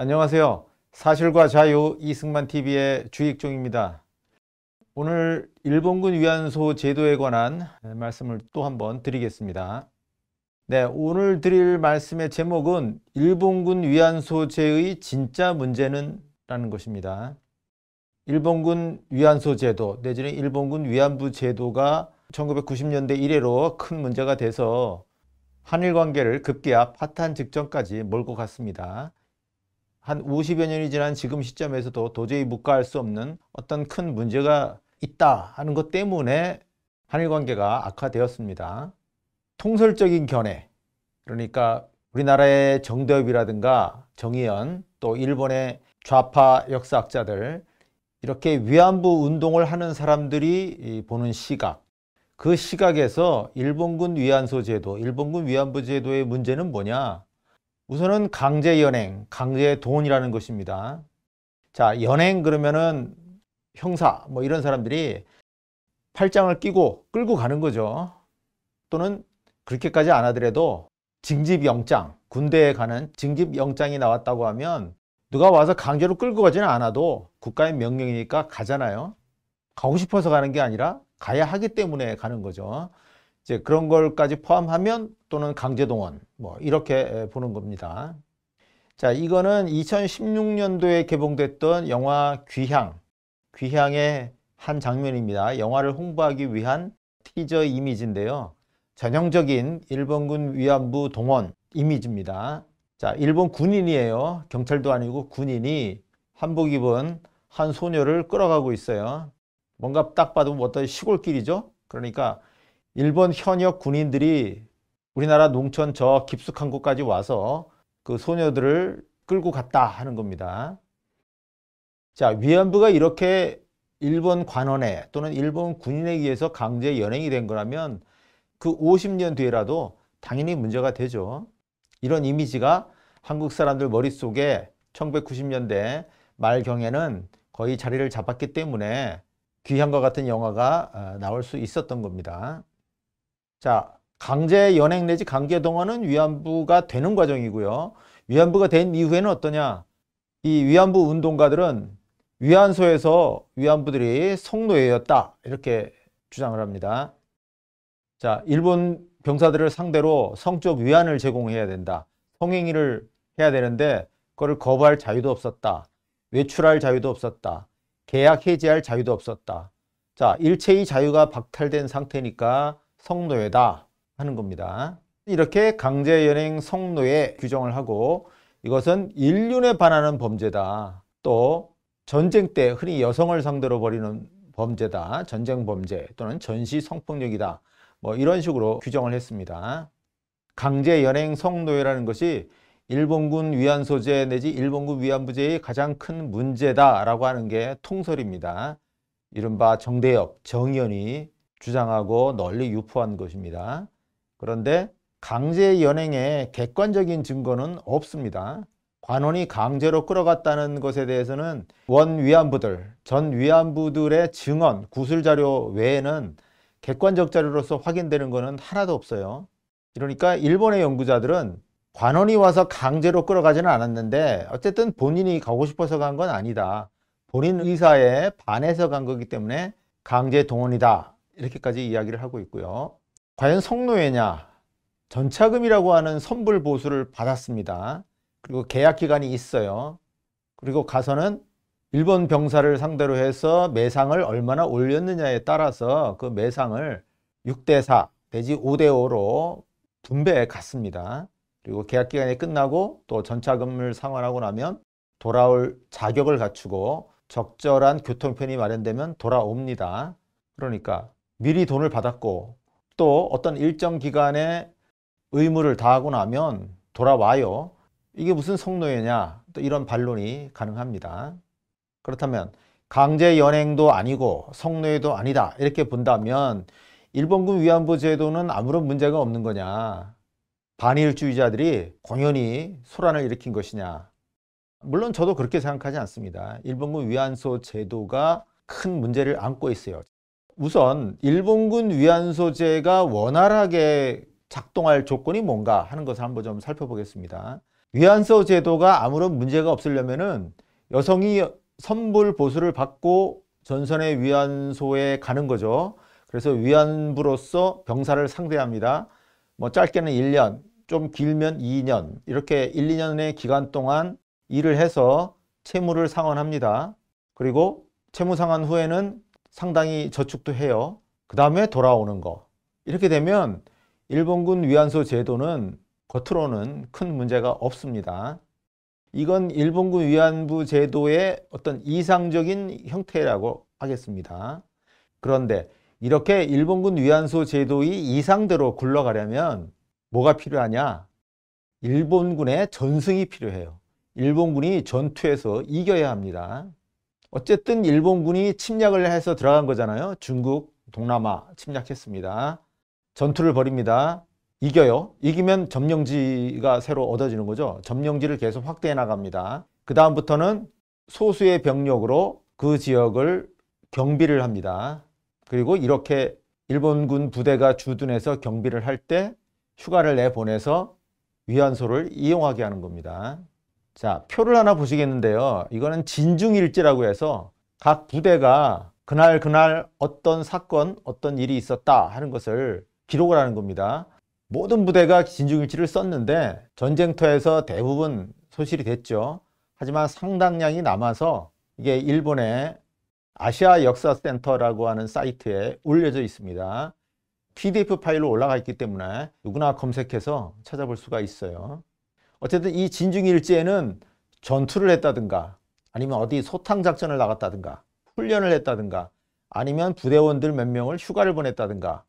안녕하세요. 사실과 자유 이승만TV의 주익종입니다. 오늘 일본군 위안소 제도에 관한 말씀을 또 한 번 드리겠습니다. 네, 오늘 드릴 말씀의 제목은 일본군 위안소제의 진짜 문제는 라는 것입니다. 일본군 위안소 제도 내지는 일본군 위안부 제도가 1990년대 이래로 큰 문제가 돼서 한일 관계를 급기야 파탄 직전까지 몰고 갔습니다. 한 50여 년이 지난 지금 시점에서도 도저히 묵과할 수 없는 어떤 큰 문제가 있다 하는 것 때문에 한일 관계가 악화되었습니다. 통설적인 견해, 그러니까 우리나라의 정대협이라든가 정의연 또 일본의 좌파 역사학자들 이렇게 위안부 운동을 하는 사람들이 보는 시각 그 시각에서 일본군 위안소 제도, 일본군 위안부 제도의 문제는 뭐냐 우선은 강제 연행, 강제 돈이라는 것입니다. 자, 연행 그러면은 형사 뭐 이런 사람들이 팔짱을 끼고 끌고 가는 거죠. 또는 그렇게까지 안 하더라도 징집영장, 군대에 가는 징집영장이 나왔다고 하면 누가 와서 강제로 끌고 가지는 않아도 국가의 명령이니까 가잖아요. 가고 싶어서 가는 게 아니라 가야 하기 때문에 가는 거죠. 이제 그런 걸까지 포함하면 또는 강제동원 뭐 이렇게 보는 겁니다. 자, 이거는 2016년도에 개봉됐던 영화 귀향, 귀향의 한 장면입니다. 영화를 홍보하기 위한 티저 이미지인데요. 전형적인 일본군 위안부 동원 이미지입니다. 자, 일본 군인이에요. 경찰도 아니고 군인이 한복 입은 한 소녀를 끌어가고 있어요. 뭔가 딱 봐도 어떤 시골길이죠. 그러니까 일본 현역 군인들이 우리나라 농촌 저 깊숙한 곳까지 와서 그 소녀들을 끌고 갔다 하는 겁니다. 자, 위안부가 이렇게 일본 관원에 또는 일본 군인에 의해서 강제 연행이 된 거라면 그 50년 뒤에라도 당연히 문제가 되죠. 이런 이미지가 한국 사람들 머릿속에 1990년대 말경에는 거의 자리를 잡았기 때문에 귀향과 같은 영화가 어, 나올 수 있었던 겁니다. 자, 강제 연행 내지 강제 동원은 위안부가 되는 과정이고요. 위안부가 된 이후에는 어떠냐? 이 위안부 운동가들은 위안소에서 위안부들이 성노예였다. 이렇게 주장을 합니다. 자, 일본 병사들을 상대로 성적 위안을 제공해야 된다. 성행위를 해야 되는데 그걸 거부할 자유도 없었다. 외출할 자유도 없었다. 계약 해지할 자유도 없었다. 자, 일체의 자유가 박탈된 상태니까 성노예다 하는 겁니다. 이렇게 강제연행 성노예 규정을 하고 이것은 인륜에 반하는 범죄다. 또 전쟁 때 흔히 여성을 상대로 벌이는 범죄다. 전쟁 범죄 또는 전시 성폭력이다. 뭐 이런 식으로 규정을 했습니다. 강제 연행 성노예라는 것이 일본군 위안소재 내지 일본군 위안부제의 가장 큰 문제다라고 하는 게 통설입니다. 이른바 정대협, 정연이 주장하고 널리 유포한 것입니다. 그런데 강제 연행의 객관적인 증거는 없습니다. 관원이 강제로 끌어갔다는 것에 대해서는 원 위안부들, 전 위안부들의 증언, 구술 자료 외에는 객관적 자료로서 확인되는 것은 하나도 없어요. 그러니까 일본의 연구자들은 관원이 와서 강제로 끌어가지는 않았는데 어쨌든 본인이 가고 싶어서 간 건 아니다. 본인 의사에 반해서 간 거기 때문에 강제 동원이다 이렇게까지 이야기를 하고 있고요. 과연 성노예냐? 전차금이라고 하는 선불 보수를 받았습니다. 그리고 계약 기간이 있어요. 그리고 가서는 일본 병사를 상대로 해서 매상을 얼마나 올렸느냐에 따라서 그 매상을 6대 4대지 5대 5로 분배해 갔습니다. 그리고 계약 기간이 끝나고 또 전차금을 상환하고 나면 돌아올 자격을 갖추고 적절한 교통편이 마련되면 돌아옵니다. 그러니까 미리 돈을 받았고 또 어떤 일정 기간에 의무를 다하고 나면 돌아와요. 이게 무슨 성노예냐 또 이런 반론이 가능합니다. 그렇다면 강제 연행도 아니고 성노예도 아니다 이렇게 본다면 일본군 위안부 제도는 아무런 문제가 없는 거냐 반일주의자들이 공연히 소란을 일으킨 것이냐 물론 저도 그렇게 생각하지 않습니다. 일본군 위안소 제도가 큰 문제를 안고 있어요. 우선 일본군 위안소재가 원활하게 작동할 조건이 뭔가 하는 것을 한번 좀 살펴보겠습니다. 위안소 제도가 아무런 문제가 없으려면 여성이 선불 보수를 받고 전선의 위안소에 가는 거죠. 그래서 위안부로서 병사를 상대합니다. 뭐 짧게는 1년, 좀 길면 2년 이렇게 1, 2년의 기간 동안 일을 해서 채무를 상환합니다. 그리고 채무 상환 후에는 상당히 저축도 해요. 그 다음에 돌아오는 거. 이렇게 되면 일본군 위안소 제도는 겉으로는 큰 문제가 없습니다. 이건 일본군 위안부 제도의 어떤 이상적인 형태라고 하겠습니다. 그런데 이렇게 일본군 위안소 제도의 이상대로 굴러가려면 뭐가 필요하냐? 일본군의 전승이 필요해요. 일본군이 전투에서 이겨야 합니다. 어쨌든 일본군이 침략을 해서 들어간 거잖아요. 중국, 동남아 침략했습니다. 전투를 벌입니다. 이겨요. 이기면 점령지가 새로 얻어지는 거죠. 점령지를 계속 확대해 나갑니다. 그 다음부터는 소수의 병력으로 그 지역을 경비를 합니다. 그리고 이렇게 일본군 부대가 주둔해서 경비를 할 때 휴가를 내보내서 위안소를 이용하게 하는 겁니다. 자, 표를 하나 보시겠는데요. 이거는 진중일지라고 해서 각 부대가 그날 그날 어떤 사건, 어떤 일이 있었다 하는 것을 기록을 하는 겁니다. 모든 부대가 진중일지를 썼는데 전쟁터에서 대부분 소실이 됐죠. 하지만 상당량이 남아서 이게 일본의 아시아 역사센터라고 하는 사이트에 올려져 있습니다. PDF 파일로 올라가 있기 때문에 누구나 검색해서 찾아볼 수가 있어요. 어쨌든 이진중일지에는 전투를 했다든가 아니면 어디 소탕 작전을 나갔다든가 훈련을 했다든가 아니면 부대원들 몇 명을 휴가를 보냈다든가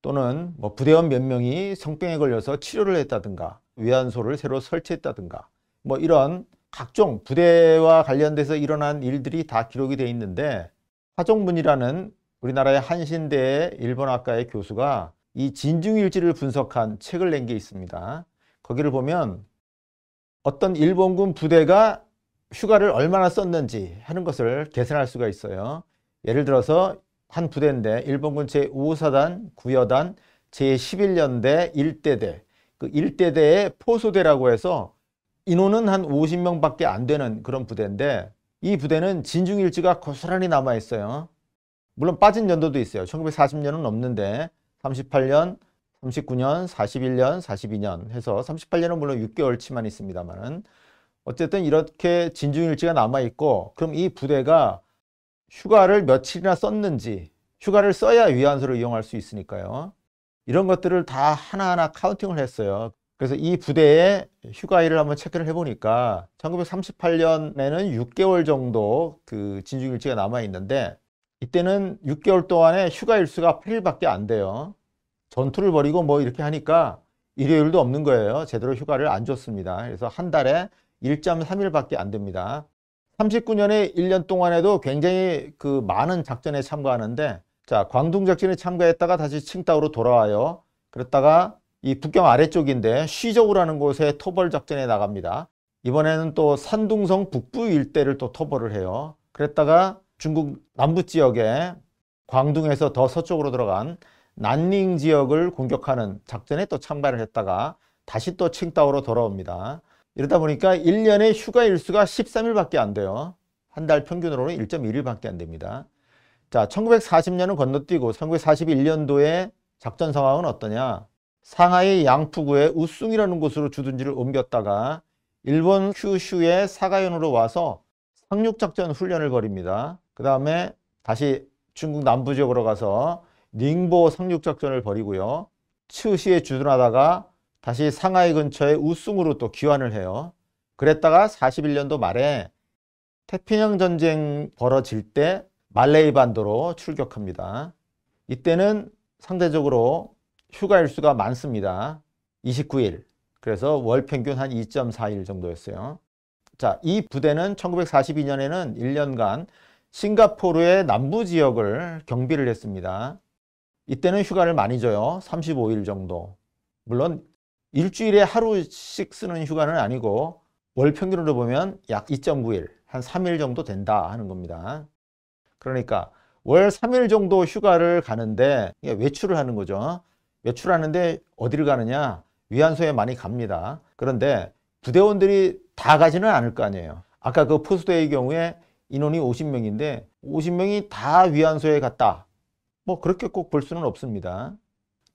또는 뭐 부대원 몇 명이 성병에 걸려서 치료를 했다든가 위안소를 새로 설치했다든가 뭐 이런 각종 부대와 관련돼서 일어난 일들이 다 기록이 돼 있는데 화종문이라는 우리나라의 한신대의 일본학과의 교수가 이 진중일지를 분석한 책을 낸 게 있습니다. 거기를 보면 어떤 일본군 부대가 휴가를 얼마나 썼는지 하는 것을 계산할 수가 있어요. 예를 들어서 한 부대인데 일본군 제5사단, 9여단, 제11연대, 1대대 그 1대대의 포소대라고 해서 인원은 한 50명밖에 안 되는 그런 부대인데 이 부대는 진중일지가 고스란히 남아있어요. 물론 빠진 연도도 있어요. 1940년은 없는데 38년, 39년, 41년, 42년 해서 38년은 물론 6개월치만 있습니다만은 어쨌든 이렇게 진중일지가 남아있고 그럼 이 부대가 휴가를 며칠이나 썼는지 휴가를 써야 위안소를 이용할 수 있으니까요. 이런 것들을 다 하나하나 카운팅을 했어요. 그래서 이 부대의 휴가일을 한번 체크를 해보니까 1938년에는 6개월 정도 그 진중일지가 남아있는데 이때는 6개월 동안에 휴가 일수가 8일밖에 안 돼요. 전투를 벌이고 뭐 이렇게 하니까 일요일도 없는 거예요. 제대로 휴가를 안 줬습니다. 그래서 한 달에 1.3일밖에 안 됩니다. 3 9년에 1년 동안에도 굉장히 그 많은 작전에 참가하는데 자 광둥 작전에 참가했다가 다시 칭따오로 돌아와요. 그랬다가 이 북경 아래쪽인데 쉬저우라는 곳에 토벌 작전에 나갑니다. 이번에는 또 산둥성 북부 일대를 또 토벌을 해요. 그랬다가 중국 남부 지역에 광둥에서 더 서쪽으로 들어간 난닝 지역을 공격하는 작전에 또 참가를 했다가 다시 또 칭다오로 돌아옵니다. 이러다 보니까 1년에 휴가 일수가 13일밖에 안 돼요. 한 달 평균으로는 1.1일밖에 안 됩니다. 자, 1940년은 건너뛰고 1941년도에 작전 상황은 어떠냐? 상하이 양푸구의 우쑹이라는 곳으로 주둔지를 옮겼다가 일본 큐슈의 사가현으로 와서 상륙작전 훈련을 벌입니다. 그 다음에 다시 중국 남부 지역으로 가서 닝보 상륙작전을 벌이고요. 츠시에 주둔하다가 다시 상하이 근처의 우승으로 또 귀환을 해요. 그랬다가 41년도 말에 태평양 전쟁 벌어질 때 말레이 반도로 출격합니다. 이때는 상대적으로 휴가 일수가 많습니다. 29일. 그래서 월 평균 한 2.4일 정도였어요. 자, 이 부대는 1942년에는 1년간 싱가포르의 남부 지역을 경비를 했습니다. 이때는 휴가를 많이 줘요. 35일 정도. 물론 일주일에 하루씩 쓰는 휴가는 아니고 월 평균으로 보면 약 2.9일, 한 3일 정도 된다 하는 겁니다. 그러니까 월 3일 정도 휴가를 가는데 외출을 하는 거죠. 외출하는데 어디를 가느냐? 위안소에 많이 갑니다. 그런데 부대원들이 다 가지는 않을 거 아니에요. 아까 그포스대의 경우에 인원이 50명인데 50명이 다 위안소에 갔다. 뭐 그렇게 꼭 볼 수는 없습니다.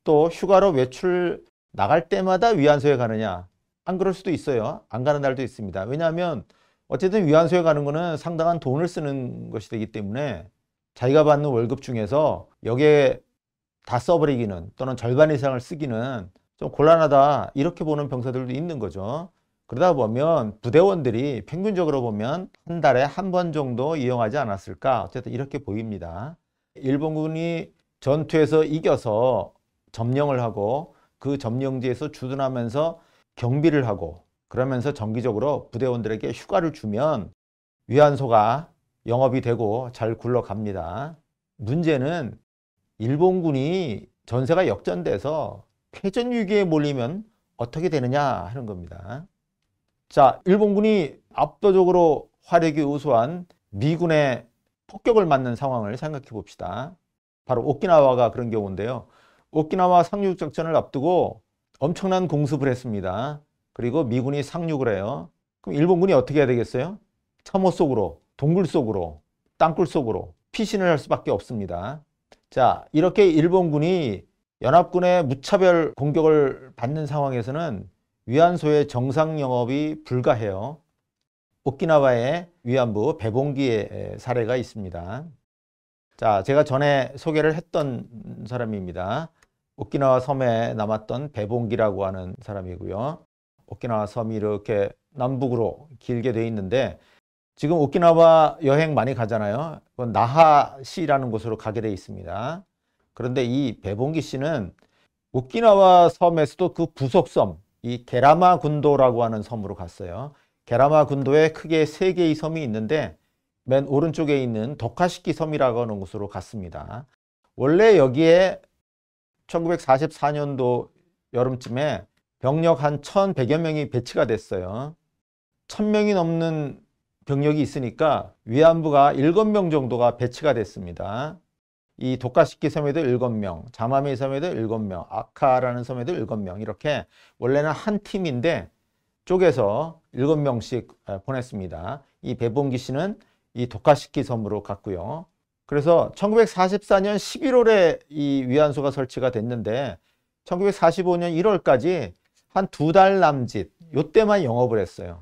또 휴가로 외출 나갈 때마다 위안소에 가느냐? 안 그럴 수도 있어요. 안 가는 날도 있습니다. 왜냐하면 어쨌든 위안소에 가는 거는 상당한 돈을 쓰는 것이 되기 때문에 자기가 받는 월급 중에서 여기에 다 써버리기는 또는 절반 이상을 쓰기는 좀 곤란하다 이렇게 보는 병사들도 있는 거죠. 그러다 보면 부대원들이 평균적으로 보면 한 달에 한 번 정도 이용하지 않았을까 어쨌든 이렇게 보입니다. 일본군이 전투에서 이겨서 점령을 하고 그 점령지에서 주둔하면서 경비를 하고 그러면서 정기적으로 부대원들에게 휴가를 주면 위안소가 영업이 되고 잘 굴러갑니다. 문제는 일본군이 전세가 역전돼서 패전 위기에 몰리면 어떻게 되느냐 하는 겁니다. 자, 일본군이 압도적으로 화력이 우수한 미군의 폭격을 맞는 상황을 생각해 봅시다. 바로 오키나와가 그런 경우인데요. 오키나와 상륙 작전을 앞두고 엄청난 공습을 했습니다. 그리고 미군이 상륙을 해요. 그럼 일본군이 어떻게 해야 되겠어요? 참호 속으로, 동굴 속으로, 땅굴 속으로 피신을 할 수밖에 없습니다. 자, 이렇게 일본군이 연합군의 무차별 공격을 받는 상황에서는 위안소의 정상 영업이 불가해요. 오키나와의 위안부 배봉기의 사례가 있습니다. 자, 제가 전에 소개를 했던 사람입니다. 오키나와 섬에 남았던 배봉기라고 하는 사람이고요. 오키나와 섬이 이렇게 남북으로 길게 돼 있는데 지금 오키나와 여행 많이 가잖아요. 나하시라는 곳으로 가게 돼 있습니다. 그런데 이 배봉기 씨는 오키나와 섬에서도 그 부속섬, 이 게라마 군도라고 하는 섬으로 갔어요. 게라마 군도에 크게 세개의 섬이 있는데 맨 오른쪽에 있는 도카시키 섬이라고 하는 곳으로 갔습니다. 원래 여기에 1944년도 여름쯤에 병력 한 1,100여 명이 배치가 됐어요. 1,000명이 넘는 병력이 있으니까 위안부가 7명 정도가 배치가 됐습니다. 이 도카시키 섬에도 7명, 자마미 섬에도 7명, 아카라는 섬에도 7명 이렇게 원래는 한 팀인데 쪽에서 7명씩 아, 보냈습니다. 이 배봉기 씨는 이 독화식기 섬으로 갔고요. 그래서 1944년 11월에 이 위안소가 설치가 됐는데 1945년 1월까지 한 두 달 남짓 요때만 영업을 했어요.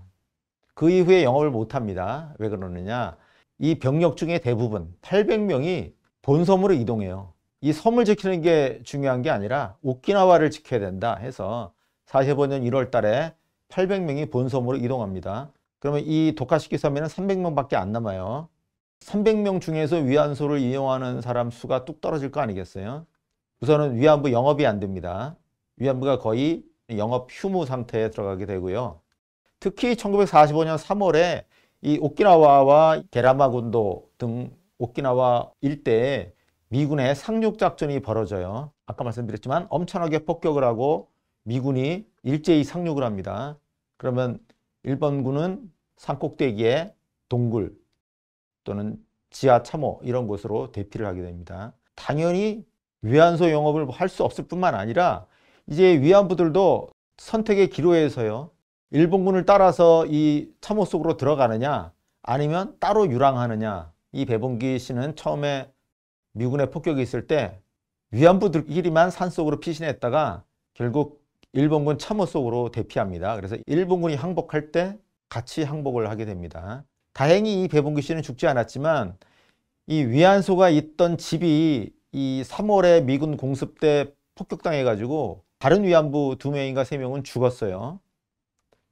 그 이후에 영업을 못합니다. 왜 그러느냐 이 병력 중에 대부분 800명이 본섬으로 이동해요. 이 섬을 지키는 게 중요한 게 아니라 오키나와를 지켜야 된다 해서 45년 1월 달에 800명이 본섬으로 이동합니다. 그러면 이 독화시키 섬에는 300명밖에 안 남아요. 300명 중에서 위안소를 이용하는 사람 수가 뚝 떨어질 거 아니겠어요? 우선은 위안부 영업이 안 됩니다. 위안부가 거의 영업 휴무 상태에 들어가게 되고요. 특히 1945년 3월에 이 오키나와와 게라마군도 등 오키나와 일대에 미군의 상륙작전이 벌어져요. 아까 말씀드렸지만 엄청나게 폭격을 하고 미군이 일제히 상륙을 합니다. 그러면 일본군은 산꼭대기에 동굴 또는 지하 참호 이런 곳으로 대피를 하게 됩니다. 당연히 위안소 영업을 할 수 없을 뿐만 아니라 이제 위안부들도 선택의 기로에서요. 일본군을 따라서 이 참호 속으로 들어가느냐 아니면 따로 유랑하느냐 이 배봉기 씨는 처음에 미군의 폭격이 있을 때 위안부들끼리만 산속으로 피신했다가 결국 일본군 참호 속으로 대피합니다. 그래서 일본군이 항복할 때 같이 항복을 하게 됩니다. 다행히 이 배봉규 씨는 죽지 않았지만 이 위안소가 있던 집이 이 3월에 미군 공습 때 폭격당해가지고 다른 위안부 두 명인가 세 명은 죽었어요.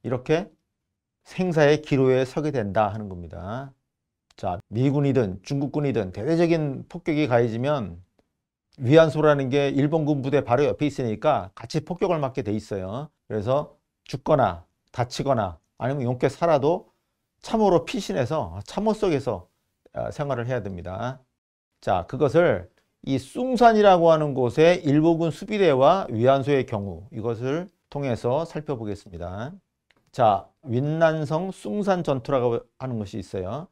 이렇게 생사의 기로에 서게 된다 하는 겁니다. 자, 미군이든 중국군이든 대대적인 폭격이 가해지면 위안소라는 게 일본군 부대 바로 옆에 있으니까 같이 폭격을 맞게 돼 있어요. 그래서 죽거나 다치거나 아니면 용케 살아도 참호로 피신해서 참호 속에서 어, 생활을 해야 됩니다. 자, 그것을 이숭산이라고 하는 곳의 일본군 수비대와 위안소의 경우 이것을 통해서 살펴보겠습니다. 자, 윈난성 숭산 전투라고 하는 것이 있어요.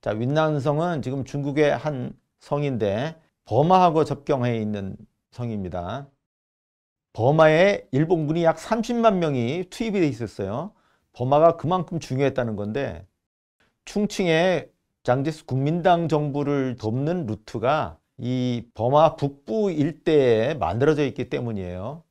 자, 윈난성은 지금 중국의 한 성인데 버마하고 접경해 있는 성입니다. 버마에 일본군이 약 30만 명이 투입이 돼 있었어요. 버마가 그만큼 중요했다는 건데 충칭에 장제스 국민당 정부를 돕는 루트가 이 버마 북부 일대에 만들어져 있기 때문이에요.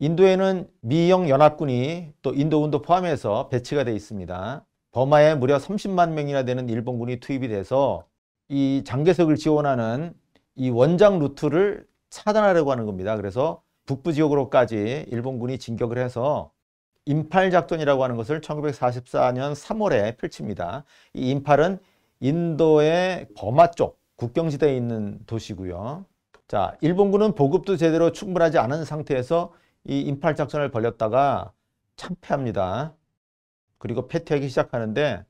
인도에는 미영 연합군이 또 인도군도 포함해서 배치가 돼 있습니다. 버마에 무려 30만 명이나 되는 일본군이 투입이 돼서 이 장개석을 지원하는 이 원장 루트를 차단하려고 하는 겁니다. 그래서 북부 지역으로까지 일본군이 진격을 해서 인팔 작전이라고 하는 것을 1944년 3월에 펼칩니다. 이 인팔은 인도의 버마 쪽 국경지대에 있는 도시고요. 자, 일본군은 보급도 제대로 충분하지 않은 상태에서 이 인팔 작전을 벌였다가 참패합니다. 그리고 패퇴하기 시작하는데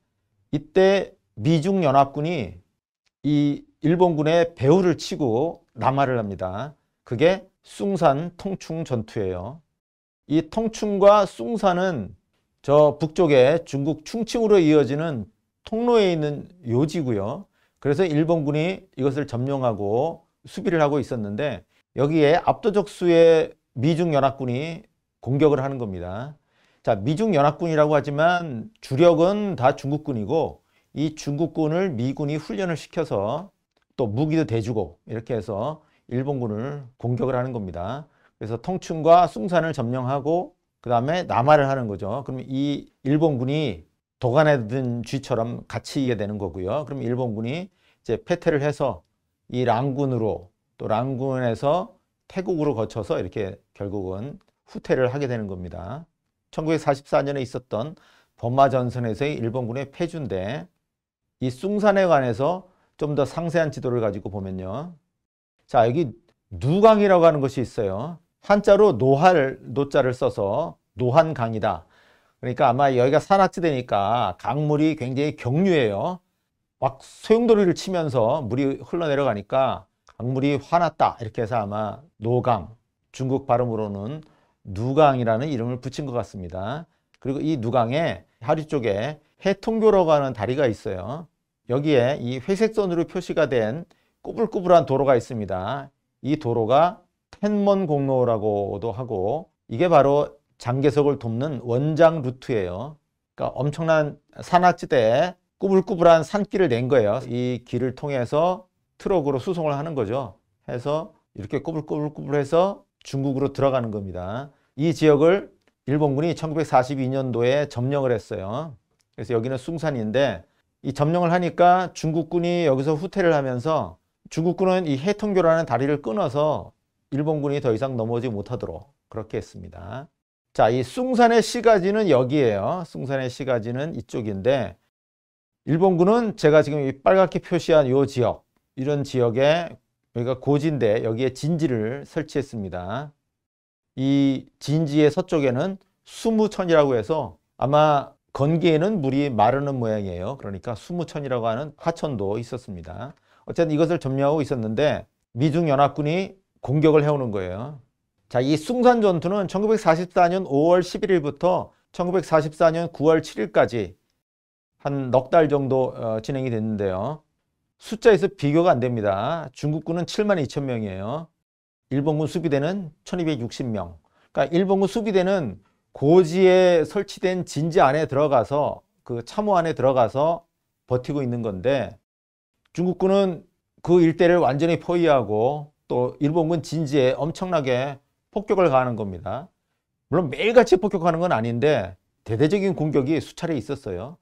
이때 미중 연합군이 이 일본군의 배후를 치고 남하를 합니다. 그게 숭산 통충 전투예요. 이 통충과 숭산은 저 북쪽에 중국 충칭으로 이어지는 통로에 있는 요지고요. 그래서 일본군이 이것을 점령하고 수비를 하고 있었는데 여기에 압도적 수의 미중 연합군이 공격을 하는 겁니다. 자, 미중 연합군이라고 하지만 주력은 다 중국군이고 이 중국군을 미군이 훈련을 시켜서 또 무기도 대주고 이렇게 해서 일본군을 공격을 하는 겁니다. 그래서 통춘과 숭산을 점령하고 그 다음에 남하를 하는 거죠. 그럼 이 일본군이 도간에 든 쥐처럼 같이 히게 되는 거고요. 그럼 일본군이 이제 패퇴를 해서 이 랑군으로 또 랑군에서 태국으로 거쳐서 이렇게 결국은 후퇴를 하게 되는 겁니다. 1944년에 있었던 범마 전선에서의 일본군의 패준데이 숭산에 관해서 좀더 상세한 지도를 가지고 보면요. 자, 여기 누강이라고 하는 것이 있어요. 한자로 노할 노자를 써서 노한강이다. 그러니까 아마 여기가 산악지대니까 강물이 굉장히 경류해요. 막 소용돌이를 치면서 물이 흘러내려가니까 강물이 화났다. 이렇게 해서 아마 노강, 중국 발음으로는 누강이라는 이름을 붙인 것 같습니다. 그리고 이 누강에 하류 쪽에 해통교라고 하는 다리가 있어요. 여기에 이 회색선으로 표시가 된 꾸불꾸불한 도로가 있습니다. 이 도로가 텐먼 공로라고도 하고 이게 바로 장개석을 돕는 원장 루트예요. 그러니까 엄청난 산악지대에 꾸불꾸불한 산길을 낸 거예요. 이 길을 통해서 트럭으로 수송을 하는 거죠. 해서 이렇게 꾸불꾸불꾸불해서 중국으로 들어가는 겁니다. 이 지역을 일본군이 1942년도에 점령을 했어요. 그래서 여기는 숭산인데 이 점령을 하니까 중국군이 여기서 후퇴를 하면서 중국군은 이 해통교라는 다리를 끊어서 일본군이 더 이상 넘어오지 못하도록 그렇게 했습니다. 자, 이 숭산의 시가지는 여기에요. 숭산의 시가지는 이쪽인데 일본군은 제가 지금 이 빨갛게 표시한 이 지역, 이런 지역에 여기가 고지인데 여기에 진지를 설치했습니다. 이 진지의 서쪽에는 수무천이라고 해서 아마 건기에는 물이 마르는 모양이에요. 그러니까 수무천이라고 하는 하천도 있었습니다. 어쨌든 이것을 점령하고 있었는데 미중 연합군이 공격을 해오는 거예요. 자, 이 숭산 전투는 1944년 5월 11일부터 1944년 9월 7일까지 한 넉 달 정도 어, 진행이 됐는데요. 숫자에서 비교가 안 됩니다. 중국군은 7만 2천 명이에요. 일본군 수비대는 1260명. 그러니까 일본군 수비대는 고지에 설치된 진지 안에 들어가서 그 참호 안에 들어가서 버티고 있는 건데 중국군은 그 일대를 완전히 포위하고 또 일본군 진지에 엄청나게 폭격을 가하는 겁니다. 물론 매일같이 폭격하는 건 아닌데 대대적인 공격이 수차례 있었어요.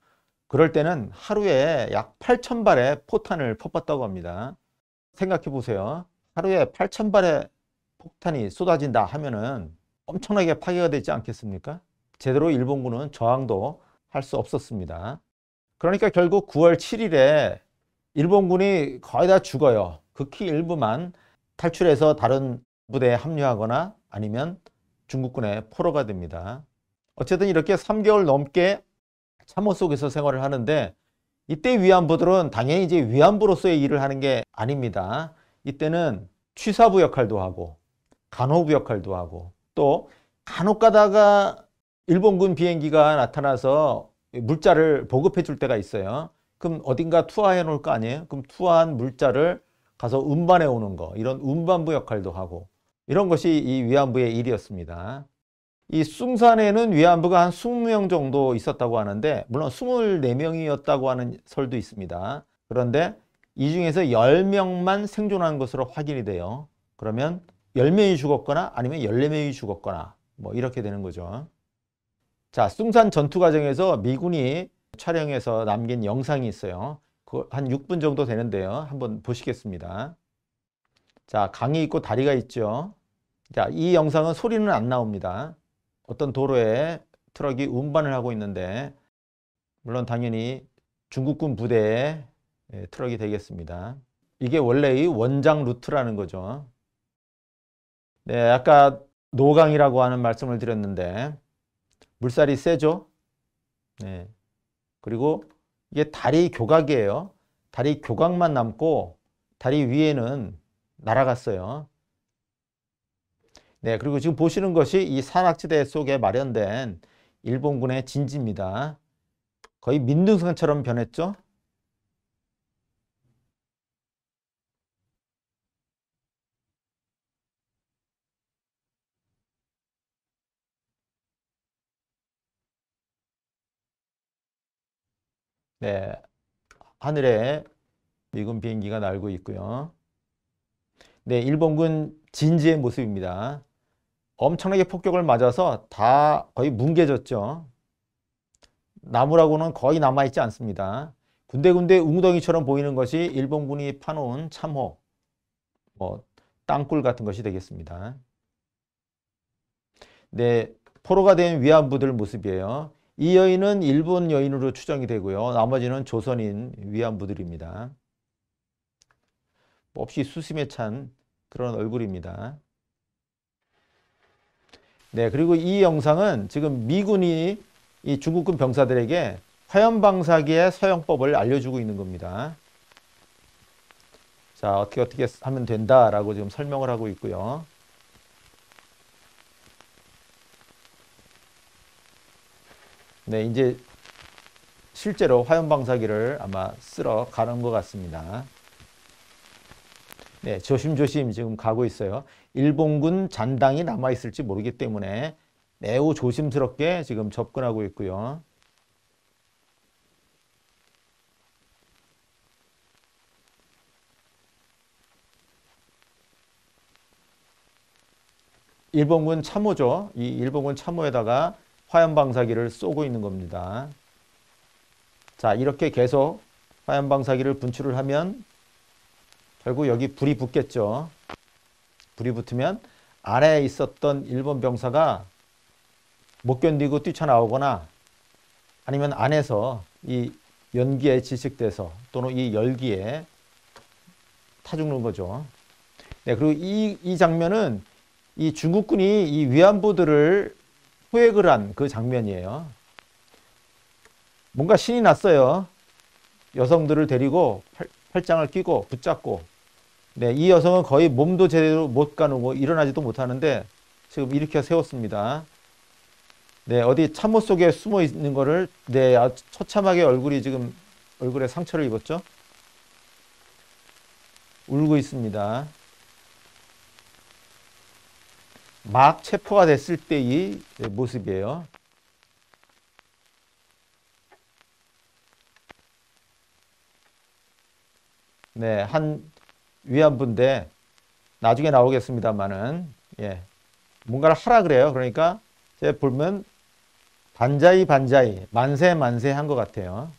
그럴 때는 하루에 약 8,000발의 포탄을 퍼붓다고 합니다. 생각해 보세요. 하루에 8,000발의 폭탄이 쏟아진다 하면은 엄청나게 파괴가 되지 않겠습니까? 제대로 일본군은 저항도 할 수 없었습니다. 그러니까 결국 9월 7일에 일본군이 거의 다 죽어요. 극히 일부만 탈출해서 다른 부대에 합류하거나 아니면 중국군의 포로가 됩니다. 어쨌든 이렇게 3개월 넘게 참호 속에서 생활을 하는데 이때 위안부들은 당연히 이제 위안부로서의 일을 하는 게 아닙니다. 이때는 취사부 역할도 하고 간호부 역할도 하고 또 간혹 가다가 일본군 비행기가 나타나서 물자를 보급해 줄 때가 있어요. 그럼 어딘가 투하해 놓을 거 아니에요? 그럼 투하한 물자를 가서 운반해 오는 거 이런 운반부 역할도 하고 이런 것이 이 위안부의 일이었습니다. 이 숭산에는 위안부가 한 20명 정도 있었다고 하는데 물론 24명이었다고 하는 설도 있습니다. 그런데 이 중에서 10명만 생존한 것으로 확인이 돼요. 그러면 10명이 죽었거나 아니면 14명이 죽었거나 뭐 이렇게 되는 거죠. 자, 쏨산 전투 과정에서 미군이 촬영해서 남긴 영상이 있어요. 그한 6분 정도 되는데요. 한번 보시겠습니다. 자, 강이 있고 다리가 있죠. 자, 이 영상은 소리는 안 나옵니다. 어떤 도로에 트럭이 운반을 하고 있는데 물론 당연히 중국군 부대의 예, 트럭이 되겠습니다. 이게 원래의 원장 루트라는 거죠. 네, 아까 노강이라고 하는 말씀을 드렸는데 물살이 세죠. 네. 그리고 이게 다리 교각이에요. 다리 교각만 남고 다리 위에는 날아갔어요. 네, 그리고 지금 보시는 것이 이 산악지대 속에 마련된 일본군의 진지입니다. 거의 민둥산처럼 변했죠. 네, 하늘에 미군 비행기가 날고 있고요. 네, 일본군 진지의 모습입니다. 엄청나게 폭격을 맞아서 다 거의 뭉개졌죠. 나무라고는 거의 남아있지 않습니다. 군데군데 웅덩이처럼 보이는 것이 일본군이 파놓은 참호, 뭐 땅굴 같은 것이 되겠습니다. 네, 포로가 된 위안부들 모습이에요. 이 여인은 일본 여인으로 추정이 되고요. 나머지는 조선인 위안부들입니다. 몹시 수심에 찬 그런 얼굴입니다. 네, 그리고 이 영상은 지금 미군이 이 중국군 병사들에게 화염 방사기의 사용법을 알려주고 있는 겁니다. 자, 어떻게 어떻게 하면 된다라고 지금 설명을 하고 있고요. 네, 이제 실제로 화염 방사기를 아마 쓸어 가는 것 같습니다. 네, 조심조심 지금 가고 있어요. 일본군 잔당이 남아 있을지 모르기 때문에 매우 조심스럽게 지금 접근하고 있고요. 일본군 참호죠. 이 일본군 참호에다가 화염방사기를 쏘고 있는 겁니다. 자 이렇게 계속 화염방사기를 분출을 하면 결국 여기 불이 붙겠죠. 불이 붙으면 아래에 있었던 일본 병사가 못 견디고 뛰쳐나오거나 아니면 안에서 이 연기에 질식돼서 또는 이 열기에 타 죽는 거죠. 네, 그리고 이, 이 장면은 이 중국군이 이 위안부들을 후획을한그 장면이에요. 뭔가 신이 났어요. 여성들을 데리고 팔, 장을 끼고 붙잡고 네, 이 여성은 거의 몸도 제대로 못 가누고 일어나지도 못하는데 지금 일으켜 세웠습니다. 네, 어디 참모 속에 숨어 있는 거를 네, 처참하게 얼굴이 지금 얼굴에 상처를 입었죠. 울고 있습니다. 막 체포가 됐을 때의 모습이에요. 네, 한 위안부인데 나중에 나오겠습니다만은 예, 뭔가를 하라 그래요. 그러니까 제 보면 반자이 반자이 만세 만세 한 것 같아요.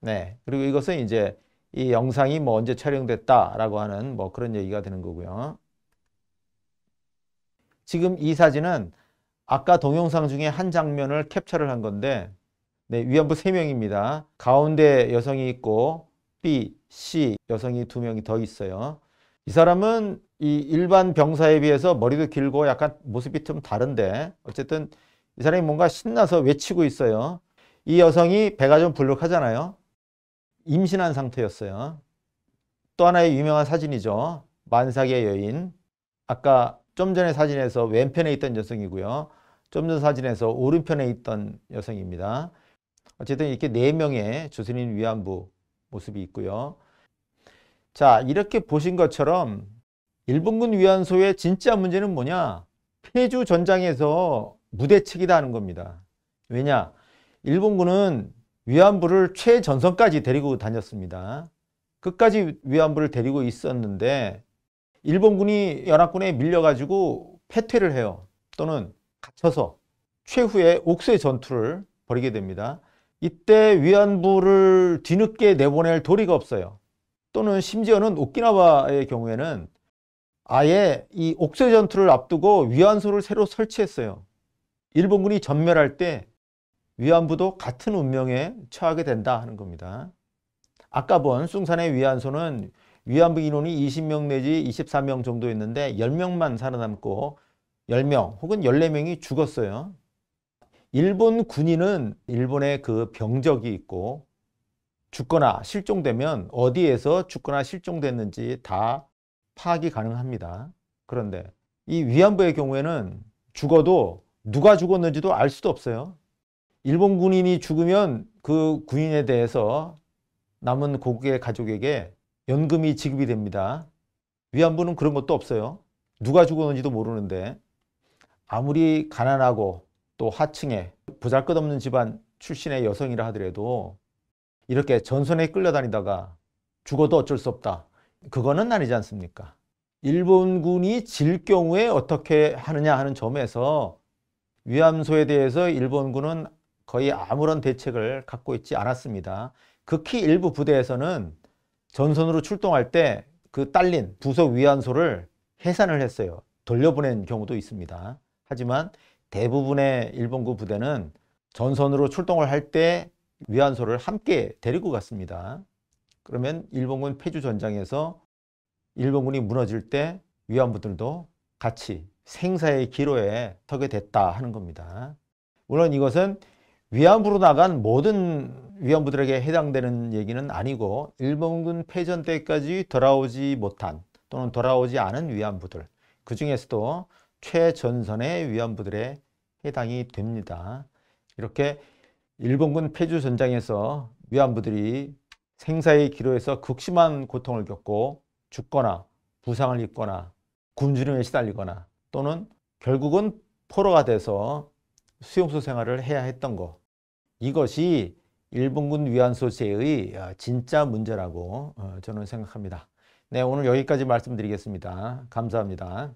네, 그리고 이것은 이제 이 영상이 뭐 언제 촬영됐다라고 하는 뭐 그런 얘기가 되는 거고요. 지금 이 사진은 아까 동영상 중에 한 장면을 캡처를 한 건데 네, 위안부 3명입니다. 가운데 여성이 있고 B, C 여성이 2명이 더 있어요. 이 사람은 이 일반 병사에 비해서 머리도 길고 약간 모습이 좀 다른데 어쨌든 이 사람이 뭔가 신나서 외치고 있어요. 이 여성이 배가 좀 불룩하잖아요. 임신한 상태였어요. 또 하나의 유명한 사진이죠. 만삭의 여인. 아까 좀 전에 사진에서 왼편에 있던 여성이고요. 좀 전 사진에서 오른편에 있던 여성입니다. 어쨌든 이렇게 네 명의 조선인 위안부 모습이 있고요. 자, 이렇게 보신 것처럼 일본군 위안소의 진짜 문제는 뭐냐? 폐주 전장에서 무대책이다 하는 겁니다. 왜냐? 일본군은 위안부를 최전선까지 데리고 다녔습니다. 끝까지 위안부를 데리고 있었는데 일본군이 연합군에 밀려가지고 패퇴를 해요. 또는 갇혀서 최후의 옥쇄 전투를 벌이게 됩니다. 이때 위안부를 뒤늦게 내보낼 도리가 없어요. 또는 심지어는 오키나와의 경우에는 아예 이 옥쇄 전투를 앞두고 위안소를 새로 설치했어요. 일본군이 전멸할 때 위안부도 같은 운명에 처하게 된다 하는 겁니다. 아까 본 숭산의 위안소는 위안부 인원이 20명 내지 24명 정도 였는데 10명만 살아남고 10명 혹은 14명이 죽었어요. 일본 군인은 일본의 그 병적이 있고 죽거나 실종되면 어디에서 죽거나 실종됐는지 다 파악이 가능합니다. 그런데 이 위안부의 경우에는 죽어도 누가 죽었는지도 알 수도 없어요. 일본 군인이 죽으면 그 군인에 대해서 남은 고국의 가족에게 연금이 지급이 됩니다. 위안부는 그런 것도 없어요. 누가 죽었는지도 모르는데 아무리 가난하고 또 하층에 부잘것없는 집안 출신의 여성이라 하더라도 이렇게 전선에 끌려다니다가 죽어도 어쩔 수 없다. 그거는 아니지 않습니까? 일본군이 질 경우에 어떻게 하느냐 하는 점에서 위암소에 대해서 일본군은 거의 아무런 대책을 갖고 있지 않았습니다. 극히 일부 부대에서는 전선으로 출동할 때 그 딸린 부서 위안소를 해산을 했어요. 돌려보낸 경우도 있습니다. 하지만 대부분의 일본군 부대는 전선으로 출동을 할 때 위안소를 함께 데리고 갔습니다. 그러면 일본군 폐주 전장에서 일본군이 무너질 때 위안부들도 같이 생사의 기로에 터게 됐다 하는 겁니다. 물론 이것은 위안부로 나간 모든 위안부들에게 해당되는 얘기는 아니고 일본군 패전 때까지 돌아오지 못한 또는 돌아오지 않은 위안부들 그 중에서도 최전선의 위안부들에 해당이 됩니다. 이렇게 일본군 폐주 전장에서 위안부들이 생사의 기로에서 극심한 고통을 겪고 죽거나 부상을 입거나 굶주림에 시달리거나 또는 결국은 포로가 돼서 수용소 생활을 해야 했던 것. 이것이 일본군 위안소재의 어, 진짜 문제라고 어, 저는 생각합니다. 네, 오늘 여기까지 말씀드리겠습니다. 감사합니다.